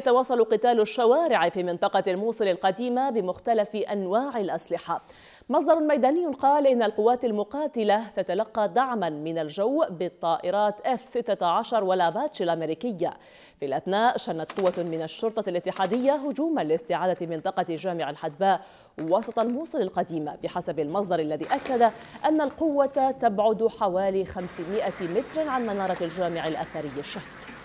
يتواصل قتال الشوارع في منطقة الموصل القديمة بمختلف أنواع الأسلحة مصدر ميداني قال إن القوات المقاتلة تتلقى دعما من الجو بالطائرات F-16 والأباتش الأمريكية في الأثناء شنت قوة من الشرطة الاتحادية هجوما لاستعادة منطقة جامع الحدباء وسط الموصل القديمة بحسب المصدر الذي أكد أن القوة تبعد حوالي 500 متر عن منارة الجامع الأثري الشهير